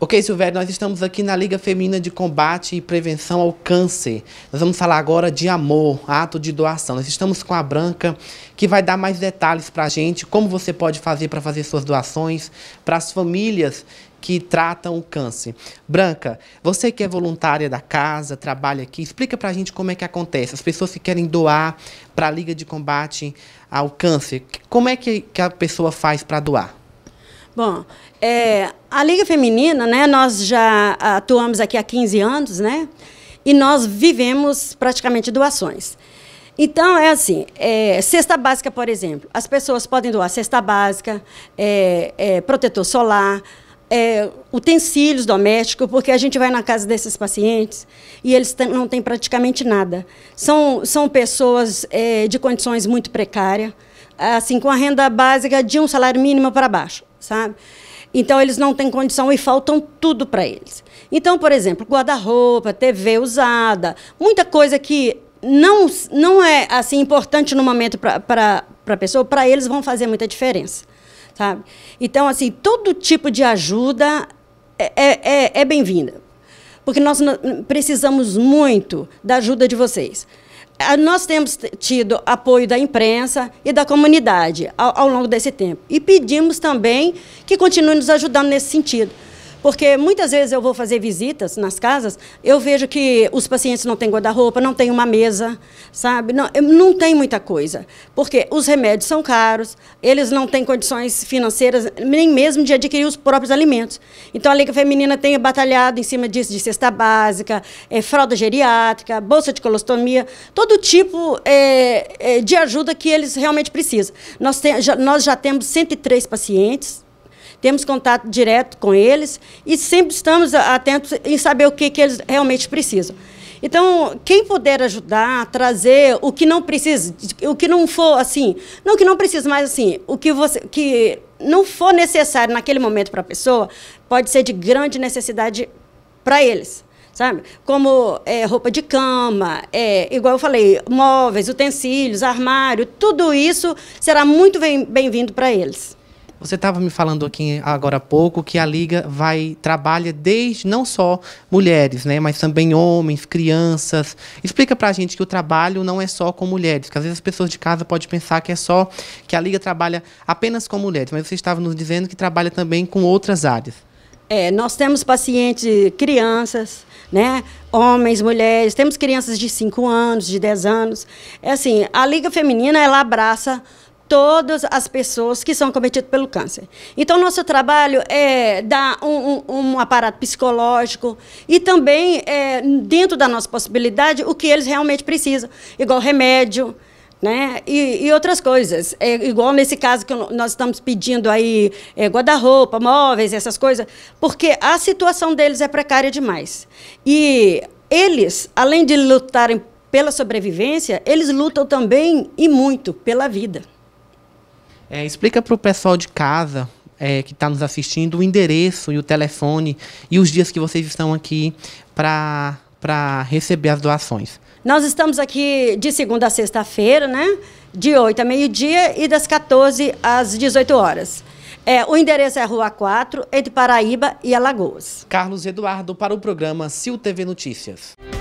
Ok, Silvério, nós estamos aqui na Liga Feminina de Combate e Prevenção ao Câncer. Nós vamos falar agora de amor, ato de doação. Nós estamos com a Branca, que vai dar mais detalhes para a gente, como você pode fazer para fazer suas doações para as famílias que tratam o câncer. Branca, você que é voluntária da casa, trabalha aqui, explica para a gente como é que acontece. As pessoas que querem doar para a Liga de Combate ao Câncer, como é que, que a pessoa faz para doar? Bom, é, a Liga Feminina, né, nós já ah, atuamos aqui há 15 anos, né? E nós vivemos praticamente doações. Então, é assim, é, cesta básica, por exemplo, as pessoas podem doar cesta básica, é, é, protetor solar, é, utensílios domésticos, porque a gente vai na casa desses pacientes e eles não têm praticamente nada. São, são pessoas é, de condições muito precárias, assim, com a renda básica de um salário mínimo para baixo sabe? Então eles não têm condição e faltam tudo para eles. Então, por exemplo, guarda-roupa, TV usada, muita coisa que não, não é assim importante no momento para a pessoa, para eles vão fazer muita diferença, sabe? Então, assim, todo tipo de ajuda é, é, é, é bem-vinda. Porque nós precisamos muito da ajuda de vocês. Ah, nós temos tido apoio da imprensa e da comunidade ao, ao longo desse tempo. E pedimos também que continue nos ajudando nesse sentido. Porque muitas vezes eu vou fazer visitas nas casas, eu vejo que os pacientes não têm guarda-roupa, não tem uma mesa, sabe? Não, não tem muita coisa. Porque os remédios são caros, eles não têm condições financeiras, nem mesmo de adquirir os próprios alimentos. Então a Liga Feminina tem batalhado em cima disso, de cesta básica, é, fralda geriátrica, bolsa de colostomia, todo tipo é, é, de ajuda que eles realmente precisam. Nós, tem, já, nós já temos 103 pacientes temos contato direto com eles e sempre estamos atentos em saber o que, que eles realmente precisam. Então, quem puder ajudar, trazer o que não precisa, o que não for assim, não que não precisa, mas assim, o que você que não for necessário naquele momento para a pessoa, pode ser de grande necessidade para eles. Sabe? Como é, roupa de cama, é, igual eu falei, móveis, utensílios, armário, tudo isso será muito bem-vindo bem para eles. Você estava me falando aqui agora há pouco que a Liga vai trabalha desde não só mulheres, né, mas também homens, crianças. Explica para a gente que o trabalho não é só com mulheres, que às vezes as pessoas de casa podem pensar que é só que a Liga trabalha apenas com mulheres, mas você estava nos dizendo que trabalha também com outras áreas. É, nós temos pacientes, crianças, né? homens, mulheres, temos crianças de 5 anos, de 10 anos. É assim, a Liga Feminina ela abraça todas as pessoas que são cometidas pelo câncer. Então, nosso trabalho é dar um, um, um aparato psicológico e também, é, dentro da nossa possibilidade, o que eles realmente precisam, igual remédio, né? E, e, outras coisas. É, igual nesse caso que nós estamos pedindo aí é, guarda-roupa, móveis, essas coisas, porque a situação deles é precária demais. E eles, além de lutarem pela sobrevivência, eles lutam também e muito pela vida. É, explica para o pessoal de casa é, que está nos assistindo o endereço e o telefone e os dias que vocês estão aqui para para receber as doações. Nós estamos aqui de segunda a sexta-feira, né? De 8 a meio-dia e das 14 às 18 horas. É, o endereço é Rua 4, entre Paraíba e Alagoas. Carlos Eduardo para o programa Sil TV Notícias.